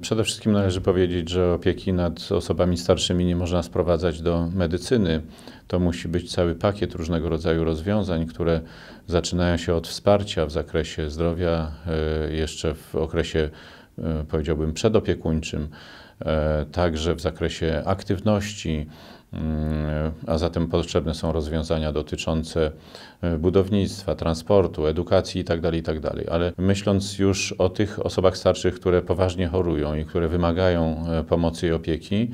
Przede wszystkim należy powiedzieć, że opieki nad osobami starszymi nie można sprowadzać do medycyny. To musi być cały pakiet różnego rodzaju rozwiązań, które zaczynają się od wsparcia w zakresie zdrowia, e, jeszcze w okresie E, powiedziałbym, przedopiekuńczym, e, także w zakresie aktywności, mm, a zatem potrzebne są rozwiązania dotyczące e, budownictwa, transportu, edukacji itd., tak itd. Tak Ale myśląc już o tych osobach starszych, które poważnie chorują i które wymagają pomocy i opieki,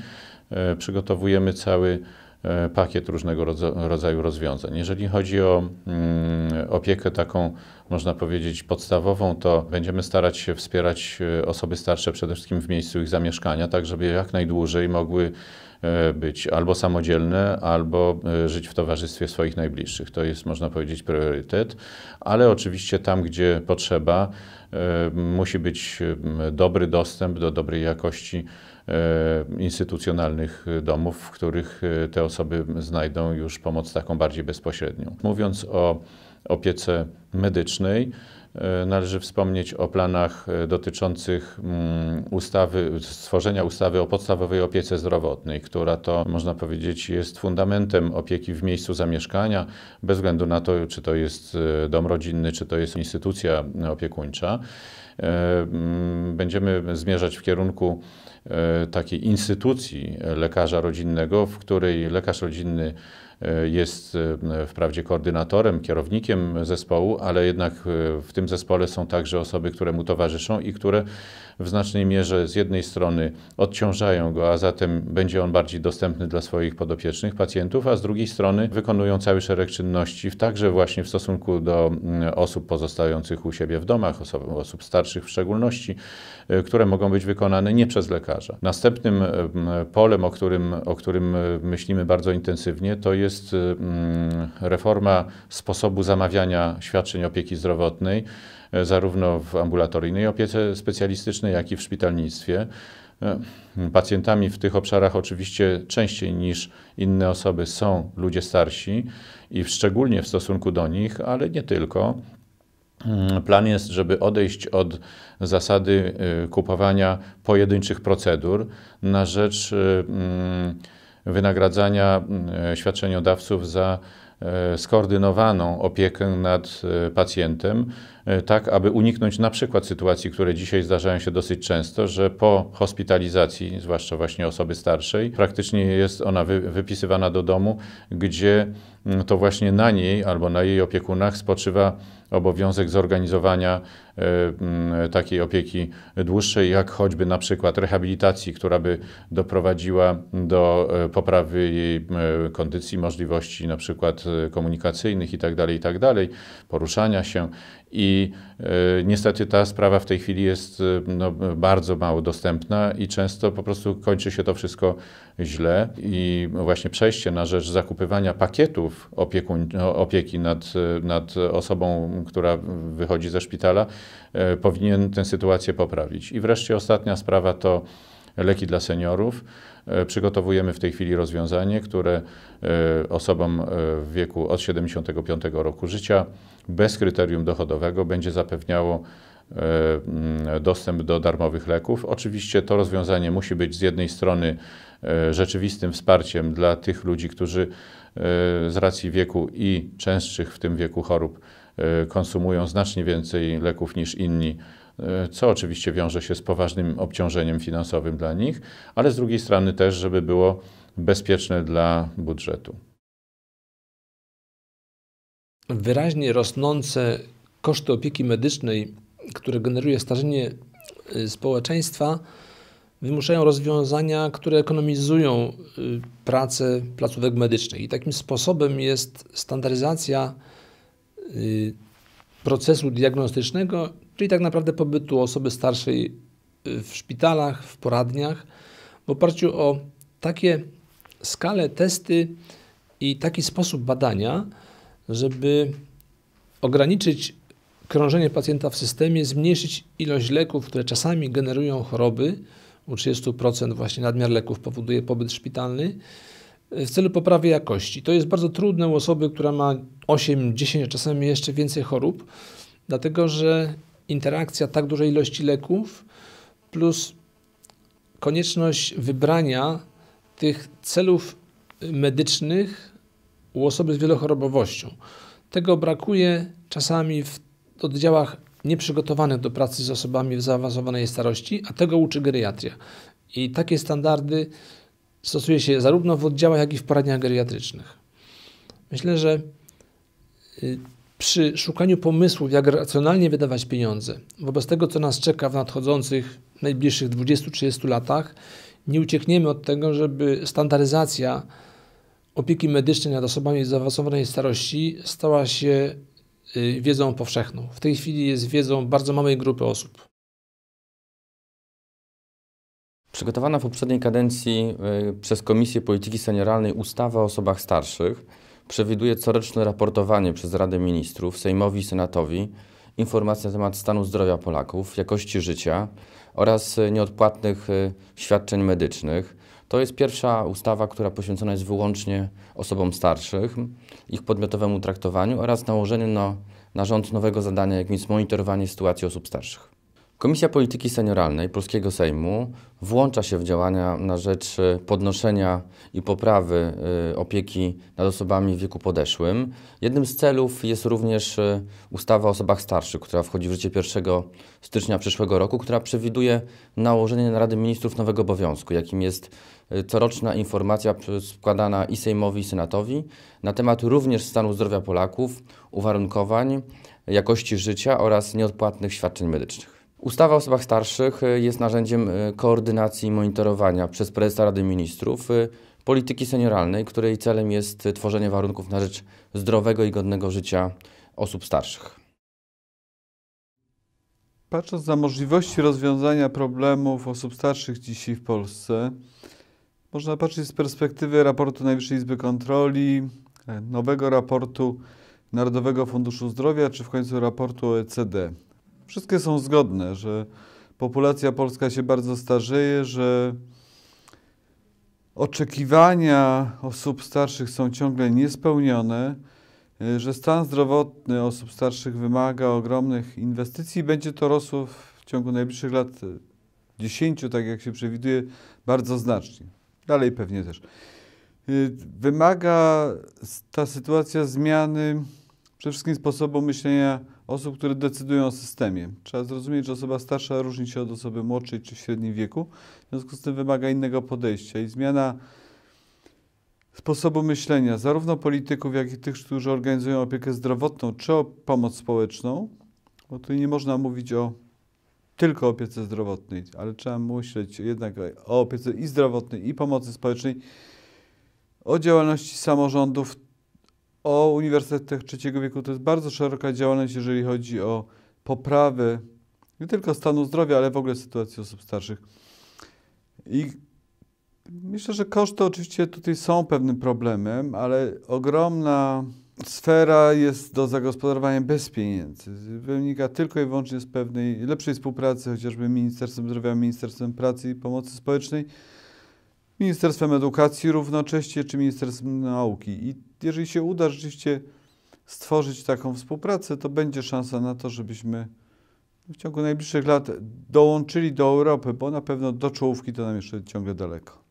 przygotowujemy cały E, pakiet różnego rodzaju rozwiązań. Jeżeli chodzi o mm, opiekę taką, można powiedzieć, podstawową, to będziemy starać się wspierać e, osoby starsze przede wszystkim w miejscu ich zamieszkania, tak żeby jak najdłużej mogły e, być albo samodzielne, albo żyć w towarzystwie swoich najbliższych. To jest, można powiedzieć, priorytet, ale oczywiście tam, gdzie potrzeba, musi być dobry dostęp do dobrej jakości E, instytucjonalnych domów, w których e, te osoby znajdą już pomoc taką bardziej bezpośrednią. Mówiąc o opiece medycznej, E, należy wspomnieć o planach e, dotyczących mm, ustawy, stworzenia ustawy o podstawowej opiece zdrowotnej, która to, można powiedzieć, jest fundamentem opieki w miejscu zamieszkania, bez względu na to, czy to jest e, dom rodzinny, czy to jest instytucja opiekuńcza. Mm, będziemy zmierzać w kierunku takiej instytucji lekarza rodzinnego, w której lekarz rodzinny E, jest e, wprawdzie koordynatorem, kierownikiem zespołu, ale jednak e, w tym zespole są także osoby, które mu towarzyszą i które w znacznej mierze z jednej strony odciążają go, a zatem będzie on bardziej dostępny dla swoich podopiecznych pacjentów, a z drugiej strony wykonują cały szereg czynności, także właśnie w stosunku do mm, osób pozostających u siebie w domach, osób, osób starszych w szczególności, które mogą być wykonane nie przez lekarza. Następnym polem, o którym, o którym myślimy bardzo intensywnie, to jest jest y, mm, reforma sposobu zamawiania świadczeń opieki zdrowotnej, e, zarówno w ambulatoryjnej opiece specjalistycznej, jak i w szpitalnictwie. E, pacjentami w tych obszarach oczywiście częściej niż inne osoby są ludzie starsi i szczególnie w stosunku do nich, ale nie tylko. Mm, plan jest, żeby odejść od zasady y, kupowania pojedynczych procedur na rzecz. Yy, wynagradzania mm, e, świadczeniodawców za e, skoordynowaną opiekę nad e, pacjentem. E, tak aby uniknąć na przykład sytuacji, które dzisiaj zdarzają się dosyć często, że po hospitalizacji, zwłaszcza właśnie osoby starszej, praktycznie jest ona wy, wypisywana do domu, gdzie mm, to właśnie na niej albo na jej opiekunach spoczywa obowiązek zorganizowania y, takiej opieki dłuższej, jak choćby na przykład rehabilitacji, która by doprowadziła do e, poprawy jej kondycji, możliwości na przykład komunikacyjnych itd., tak itd., tak poruszania się i e, niestety ta sprawa w tej chwili jest e, no, bardzo mało dostępna i często po prostu kończy się to wszystko źle. I właśnie przejście na rzecz zakupywania pakietów opiekuń opieki nad, e, nad osobą, która wychodzi ze szpitala, powinien tę sytuację poprawić. I wreszcie ostatnia sprawa to leki dla seniorów. E, przygotowujemy w tej chwili rozwiązanie, które e, osobom e, w wieku od 75 roku życia bez kryterium dochodowego będzie zapewniało dostęp do darmowych leków. Oczywiście to rozwiązanie musi być z jednej strony rzeczywistym wsparciem dla tych ludzi, którzy z racji wieku i częstszych w tym wieku chorób konsumują znacznie więcej leków niż inni E, co oczywiście wiąże się z poważnym obciążeniem finansowym dla nich, ale z drugiej strony też, żeby było bezpieczne dla budżetu. Wyraźnie rosnące koszty opieki medycznej, które generuje starzenie y, społeczeństwa, wymuszają rozwiązania, które ekonomizują y, pracę placówek medycznych. I takim sposobem jest standaryzacja y, procesu diagnostycznego czyli tak naprawdę pobytu osoby starszej y, w szpitalach, w poradniach, w oparciu o takie skale, testy i taki sposób badania, żeby ograniczyć krążenie pacjenta w systemie, zmniejszyć ilość leków, które czasami generują choroby. U 30% właśnie nadmiar leków powoduje pobyt szpitalny w celu poprawy jakości. To jest bardzo trudne u osoby, która ma 8, 10, a czasami jeszcze więcej chorób, dlatego że interakcja tak dużej ilości leków plus konieczność wybrania tych celów medycznych u osoby z wielochorobowością. Tego brakuje czasami w oddziałach nieprzygotowanych do pracy z osobami w zaawansowanej starości, a tego uczy geriatria. I takie standardy stosuje się zarówno w oddziałach, jak i w poradniach geriatrycznych. Myślę, że y, przy szukaniu pomysłów, jak racjonalnie wydawać pieniądze, wobec tego, co nas czeka w nadchodzących najbliższych 20-30 latach, nie uciekniemy od tego, żeby standaryzacja opieki medycznej nad osobami z zaawansowanej starości stała się y, wiedzą powszechną. W tej chwili jest wiedzą bardzo małej grupy osób. Przygotowana w poprzedniej kadencji y, przez Komisję Polityki Senioralnej ustawa o osobach starszych przewiduje coroczne raportowanie przez Radę Ministrów, Sejmowi i Senatowi informacji na temat stanu zdrowia Polaków, jakości życia oraz nieodpłatnych y, świadczeń medycznych. To jest pierwsza ustawa, która poświęcona jest wyłącznie osobom starszych, ich podmiotowemu traktowaniu oraz nałożeniu na, na rząd nowego zadania, jakim jest monitorowanie sytuacji osób starszych. Komisja Polityki Senioralnej Polskiego Sejmu włącza się w działania na rzecz y, podnoszenia i poprawy y, opieki nad osobami w wieku podeszłym. Jednym z celów jest również y, ustawa o osobach starszych, która wchodzi w życie 1 stycznia przyszłego roku, która przewiduje nałożenie na Rady Ministrów nowego obowiązku, jakim jest coroczna informacja składana i Sejmowi, i Senatowi na temat również stanu zdrowia Polaków, uwarunkowań, jakości życia oraz nieodpłatnych świadczeń medycznych. Ustawa o osobach starszych y, jest narzędziem y, koordynacji i monitorowania przez prezesa Rady Ministrów y, polityki senioralnej, której celem jest tworzenie warunków na rzecz zdrowego i godnego życia osób starszych. Patrząc na możliwości rozwiązania problemów osób starszych dzisiaj w Polsce, można patrzeć z perspektywy raportu Najwyższej Izby Kontroli, e, nowego raportu Narodowego Funduszu Zdrowia, czy w końcu raportu OECD wszystkie są zgodne, że populacja polska się bardzo starzeje, że oczekiwania osób starszych są ciągle niespełnione, y, że stan zdrowotny osób starszych wymaga ogromnych inwestycji i będzie to rosło w ciągu najbliższych lat 10, y, tak jak się przewiduje, bardzo znacznie. Dalej pewnie też. Y, wymaga ta sytuacja zmiany przede wszystkim sposobu myślenia osób, które decydują o systemie. Trzeba zrozumieć, że osoba starsza różni się od osoby młodszej czy w średnim wieku, w związku z tym wymaga innego podejścia i zmiana sposobu myślenia zarówno polityków, jak i tych, którzy organizują opiekę zdrowotną czy o pomoc społeczną, bo tu nie można mówić o tylko opiece zdrowotnej, ale trzeba myśleć jednak o opiece i zdrowotnej, i pomocy społecznej, o działalności samorządów o uniwersytetach trzeciego wieku. To jest bardzo szeroka działalność, jeżeli chodzi o poprawę nie tylko stanu zdrowia, ale w ogóle sytuacji osób starszych. I myślę, że koszty oczywiście tutaj są pewnym problemem, ale ogromna sfera jest do zagospodarowania bez pieniędzy. Wynika tylko i wyłącznie z pewnej lepszej współpracy chociażby Ministerstwem Zdrowia, Ministerstwem Pracy i Pomocy Społecznej, Ministerstwem Edukacji równocześnie, czy Ministerstwem Nauki. I jeżeli się uda rzeczywiście stworzyć taką współpracę, to będzie szansa na to, żebyśmy w ciągu najbliższych lat dołączyli do Europy, bo na pewno do czołówki to nam jeszcze ciągle daleko.